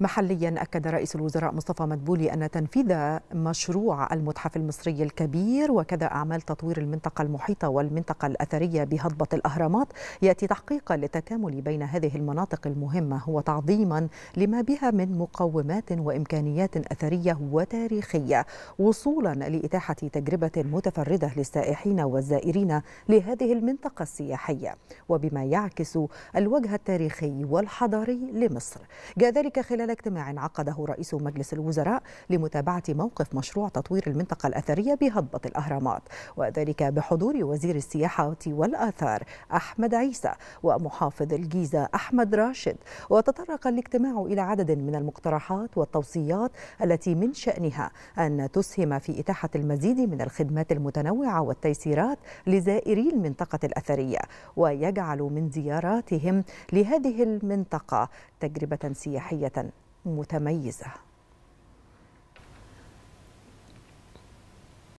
محليا أكد رئيس الوزراء مصطفى مدبولي أن تنفيذ مشروع المتحف المصري الكبير وكذا أعمال تطوير المنطقة المحيطة والمنطقة الأثرية بهضبة الأهرامات يأتي تحقيقا للتكامل بين هذه المناطق المهمة وتعظيما لما بها من مقومات وإمكانيات أثرية وتاريخية وصولا لإتاحة تجربة متفردة للسائحين والزائرين لهذه المنطقة السياحية وبما يعكس الوجه التاريخي والحضاري لمصر كذلك خلال خلال اجتماع عقده رئيس مجلس الوزراء لمتابعة موقف مشروع تطوير المنطقة الأثرية بهضبة الأهرامات وذلك بحضور وزير السياحة والآثار أحمد عيسى ومحافظ الجيزة أحمد راشد وتطرق الاجتماع إلى عدد من المقترحات والتوصيات التي من شأنها أن تسهم في إتاحة المزيد من الخدمات المتنوعة والتيسيرات لزائري المنطقة الأثرية ويجعل من زياراتهم لهذه المنطقة تجربة سياحية متميزه